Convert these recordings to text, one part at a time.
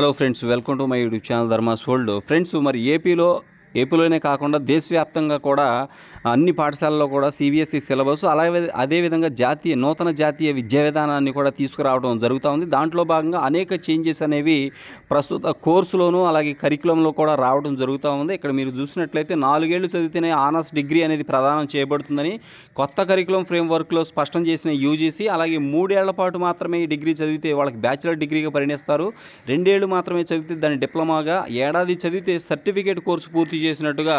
hello friends welcome to my YouTube channel Dharma's world friends మరి ఏపీలో ఏపీలోనే కాకుండా దేశవ్యాప్తంగా కూడా అన్ని పాఠశాలల్లో కూడా సిబిఎస్ఈ సిలబస్ అలాగే అదేవిధంగా జాతీయ నూతన జాతీయ విద్యా విధానాన్ని కూడా తీసుకురావడం జరుగుతూ ఉంది దాంట్లో భాగంగా అనేక చేంజెస్ అనేవి ప్రస్తుత కోర్సులోనూ అలాగే కరికులంలో కూడా రావడం జరుగుతూ ఉంది ఇక్కడ మీరు చూసినట్లయితే నాలుగేళ్లు చదివితేనే ఆనర్స్ డిగ్రీ అనేది ప్రదానం చేయబడుతుందని కొత్త కరికులం ఫ్రేమ్వర్క్లో స్పష్టం చేసిన యూజీసీ అలాగే మూడేళ్ల పాటు మాత్రమే డిగ్రీ చదివితే వాళ్ళకి బ్యాచిలర్ డిగ్రీగా పరిణిస్తారు రెండేళ్లు మాత్రమే చదివితే దాన్ని డిప్లొమాగా ఏడాది చదివితే సర్టిఫికేట్ కోర్సు పూర్తి చేసినట్టుగా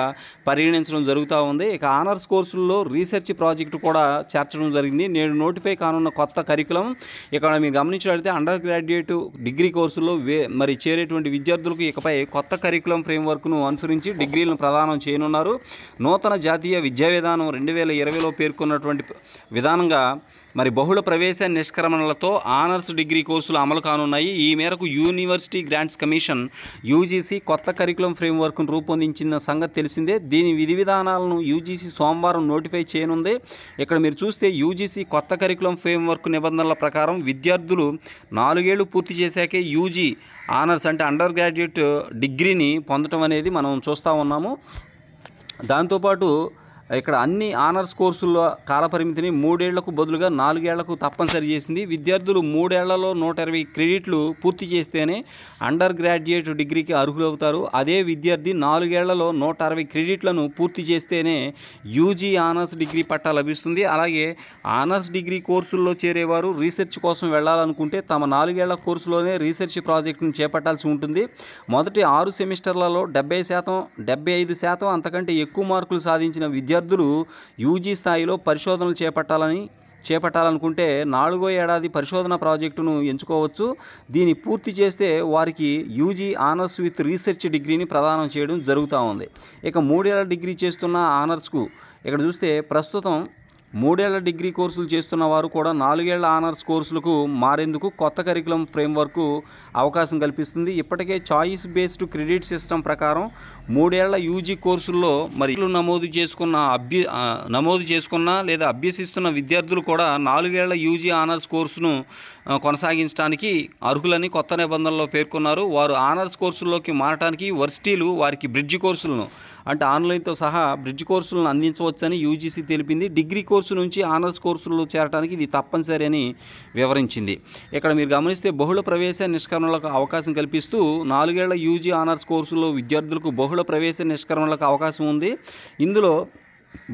పరిగణించడం జరుగుతూ ఉంది ఇక ఆనర్స్ కోర్సుల్లో రీసెర్చ్ ప్రాజెక్టు కూడా చేర్చడం జరిగింది నేడు నోటిఫై కానున్న కొత్త కరికులం ఇక్కడ మీరు గమనించినట్లయితే అండర్ గ్రాడ్యుయేట్ డిగ్రీ కోర్సుల్లో మరి చేరేటువంటి విద్యార్థులకు ఇకపై కొత్త కరికులం ఫ్రేమ్వర్క్ను అనుసరించి డిగ్రీలను ప్రదానం చేయనున్నారు నూతన జాతీయ విద్యా విధానం రెండు వేల ఇరవైలో పేర్కొన్నటువంటి విధానంగా మరి బహుళ ప్రవేశ నిష్క్రమణలతో ఆనర్స్ డిగ్రీ కోర్సులు అమలు కానున్నాయి ఈ మేరకు యూనివర్సిటీ గ్రాంట్స్ కమిషన్ యూజీసీ కొత్త కరికులం ఫ్రేమ్వర్క్ను రూపొందించిన సంగతి తెలిసిందే దీని విధి విధానాలను యూజీసీ సోమవారం నోటిఫై చేయనుంది ఇక్కడ మీరు చూస్తే యూజీసీ కొత్త కరికులం ఫ్రేమ్వర్క్ నిబంధనల ప్రకారం విద్యార్థులు నాలుగేళ్లు పూర్తి చేశాకే యూజీ ఆనర్స్ అంటే అండర్ గ్రాడ్యుయేట్ డిగ్రీని పొందటం అనేది మనం చూస్తూ ఉన్నాము దాంతోపాటు ఇక్కడ అన్ని ఆనర్స్ కోర్సుల కాలపరిమితిని మూడేళ్లకు బదులుగా నాలుగేళ్లకు తప్పనిసరి చేసింది విద్యార్థులు మూడేళ్లలో నూట ఇరవై క్రెడిట్లు పూర్తి చేస్తేనే అండర్ గ్రాడ్యుయేట్ డిగ్రీకి అర్హులవుతారు అదే విద్యార్థి నాలుగేళ్లలో నూట అరవై క్రెడిట్లను పూర్తి చేస్తేనే యూజీ ఆనర్స్ డిగ్రీ పట్టా లభిస్తుంది అలాగే ఆనర్స్ డిగ్రీ కోర్సుల్లో చేరేవారు రీసెర్చ్ కోసం వెళ్ళాలనుకుంటే తమ నాలుగేళ్ల కోర్సులోనే రీసెర్చ్ ప్రాజెక్టును చేపట్టాల్సి ఉంటుంది మొదటి ఆరు సెమిస్టర్లలో డెబ్బై శాతం డెబ్బై ఐదు శాతం అంతకంటే ఎక్కువ మార్కులు సాధించిన విద్యార్థులు విద్యార్థులు యూజీ స్థాయిలో పరిశోధనలు చేపట్టాలని చేపట్టాలనుకుంటే నాలుగో ఏడాది పరిశోధన ప్రాజెక్టును ఎంచుకోవచ్చు దీన్ని పూర్తి చేస్తే వారికి యూజీ ఆనర్స్ విత్ రీసెర్చ్ డిగ్రీని ప్రదానం చేయడం జరుగుతూ ఉంది ఇక మూడేళ్ల డిగ్రీ చేస్తున్న ఆనర్స్కు ఇక్కడ చూస్తే ప్రస్తుతం మూడేళ్ల డిగ్రీ కోర్సులు చేస్తున్న వారు కూడా నాలుగేళ్ల ఆనర్స్ కోర్సులకు మారేందుకు కొత్త కరికులం ఫ్రేమ్వర్క్ అవకాశం కల్పిస్తుంది ఇప్పటికే చాయిస్ బేస్డ్ క్రెడిట్ సిస్టమ్ ప్రకారం మూడేళ్ల యూజీ కోర్సుల్లో మరి నమోదు చేసుకున్న అభ్య నమోదు చేసుకున్న లేదా అభ్యసిస్తున్న విద్యార్థులు కూడా నాలుగేళ్ల యూజీ ఆనర్స్ కోర్సును కొనసాగించడానికి అర్హులని కొత్త నిబంధనలో పేర్కొన్నారు వారు ఆనర్స్ కోర్సుల్లోకి మారటానికి వర్సిటీలు వారికి బ్రిడ్జ్ కోర్సులను అంటే ఆన్లైన్తో సహా బ్రిడ్జ్ కోర్సులను అందించవచ్చని యూజీసీ తెలిపింది డిగ్రీ కోర్సు నుంచి ఆనర్స్ కోర్సుల్లో చేరడానికి ఇది తప్పనిసరి అని వివరించింది ఇక్కడ మీరు గమనిస్తే బహుళ ప్రవేశ నిష్క్రమణలకు అవకాశం కల్పిస్తూ నాలుగేళ్ల యూజీ ఆనర్స్ కోర్సుల్లో విద్యార్థులకు బహుళ ప్రవేశ నిష్క్రమణలకు అవకాశం ఉంది ఇందులో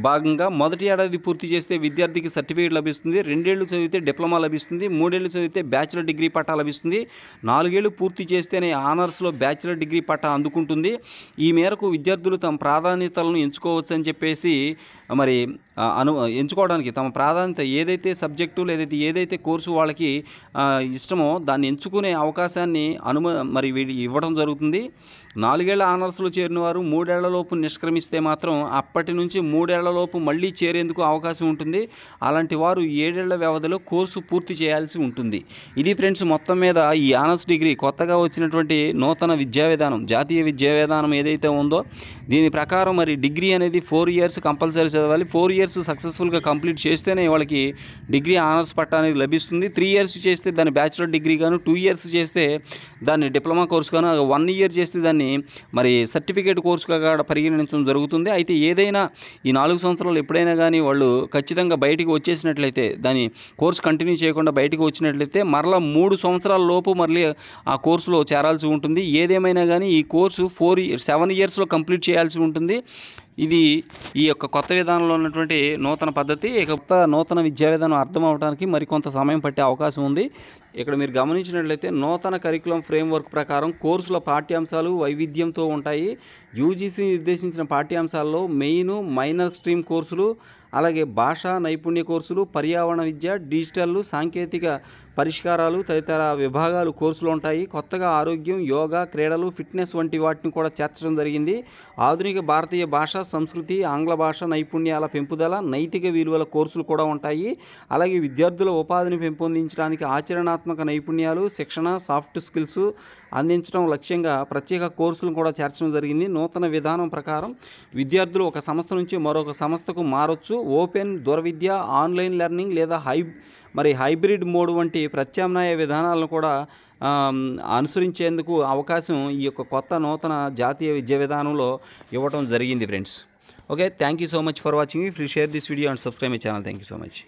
భాగంగా మొదటి ఏడాది పూర్తి చేస్తే విద్యార్థికి సర్టిఫికేట్ లభిస్తుంది రెండేళ్లు చదివితే డిప్లొమా లభిస్తుంది మూడేళ్లు చదివితే బ్యాచిలర్ డిగ్రీ పట్టా లభిస్తుంది నాలుగేళ్లు పూర్తి చేస్తేనే ఆనర్స్లో బ్యాచిలర్ డిగ్రీ పట్టా అందుకుంటుంది ఈ మేరకు విద్యార్థులు తమ ప్రాధాన్యతలను ఎంచుకోవచ్చని చెప్పేసి మరి అను ఎంచుకోవడానికి తమ ప్రాధాన్యత ఏదైతే సబ్జెక్టు లేదైతే ఏదైతే కోర్సు వాళ్ళకి ఇష్టమో దాన్ని ఎంచుకునే అవకాశాన్ని అనుమ మరి ఇవ్వడం జరుగుతుంది నాలుగేళ్ల ఆనర్స్లో చేరిన వారు మూడేళ్లలోపు నిష్క్రమిస్తే మాత్రం అప్పటి నుంచి మూడేళ్లలోపు మళ్ళీ చేరేందుకు అవకాశం ఉంటుంది అలాంటి వారు ఏడేళ్ల వ్యవధిలో కోర్సు పూర్తి చేయాల్సి ఉంటుంది ఇది ఫ్రెండ్స్ మొత్తం మీద ఈ ఆనర్స్ డిగ్రీ కొత్తగా వచ్చినటువంటి నూతన విద్యా విధానం జాతీయ విద్యా విధానం ఏదైతే ఉందో దీని ప్రకారం మరి డిగ్రీ అనేది ఫోర్ ఇయర్స్ కంపల్సరీ చదవాలి ఫోర్ ఇయర్స్ సక్సెస్ఫుల్గా కంప్లీట్ చేస్తేనే వాళ్ళకి డిగ్రీ ఆనర్స్ పట్టా అనేది లభిస్తుంది త్రీ ఇయర్స్ చేస్తే దాన్ని బ్యాచిలర్ డిగ్రీ కాను టూ ఇయర్స్ చేస్తే దాన్ని డిప్లొమా కోర్స్ కాను వన్ ఇయర్ చేస్తే దాన్ని మరి సర్టిఫికేట్ కోర్సుగా పరిగణించడం జరుగుతుంది అయితే ఏదైనా ఈ నాలుగు సంవత్సరాలు ఎప్పుడైనా కానీ వాళ్ళు ఖచ్చితంగా బయటికి వచ్చేసినట్లయితే దాని కోర్స్ కంటిన్యూ చేయకుండా బయటికి వచ్చినట్లయితే మరలా మూడు సంవత్సరాల లోపు మళ్ళీ ఆ కోర్సులో చేరాల్సి ఉంటుంది ఏదేమైనా కానీ ఈ కోర్సు ఫోర్ సెవెన్ ఇయర్స్లో కంప్లీట్ చేయాల్సి ఉంటుంది ఇది ఈ యొక్క కొత్త విధానంలో ఉన్నటువంటి నూతన పద్ధతి కొత్త నూతన విద్యా విధానం అర్థం అవడానికి మరికొంత సమయం పట్టే అవకాశం ఉంది ఇక్కడ మీరు గమనించినట్లయితే నూతన కరికులం ఫ్రేమ్వర్క్ ప్రకారం కోర్సుల పాఠ్యాంశాలు వైవిధ్యంతో ఉంటాయి యూజీసీ నిర్దేశించిన పాఠ్యాంశాల్లో మెయిన్ మైనర్ స్ట్రీమ్ కోర్సులు అలాగే భాషా నైపుణ్య కోర్సులు పర్యావరణ విద్య డిజిటల్ సాంకేతిక పరిష్కారాలు తదితర విభాగాలు కోర్సులు ఉంటాయి కొత్తగా ఆరోగ్యం యోగా క్రీడలు ఫిట్నెస్ వంటి వాటిని కూడా చేర్చడం జరిగింది ఆధునిక భారతీయ భాష సంస్కృతి ఆంగ్ల భాష నైపుణ్యాల పెంపుదల నైతిక విలువల కోర్సులు కూడా ఉంటాయి అలాగే విద్యార్థుల ఉపాధిని పెంపొందించడానికి ఆచరణాత్మక నైపుణ్యాలు శిక్షణ సాఫ్ట్ స్కిల్స్ అందించడం లక్ష్యంగా ప్రత్యేక కోర్సులను కూడా చేర్చడం జరిగింది నూతన విధానం ప్రకారం విద్యార్థులు ఒక సంస్థ నుంచి మరొక సంస్థకు మారొచ్చు ఓపెన్ దురవిద్య ఆన్లైన్ లెర్నింగ్ లేదా హై మరి హైబ్రిడ్ మోడ్ వంటి ప్రత్యామ్నాయ విధానాలను కూడా అనుసరించేందుకు అవకాశం ఈ యొక్క కొత్త నూతన జాతీయ విద్యా విధానంలో ఇవ్వడం జరిగింది friends okay thank you so much for watching free share this video and subscribe my channel thank you so much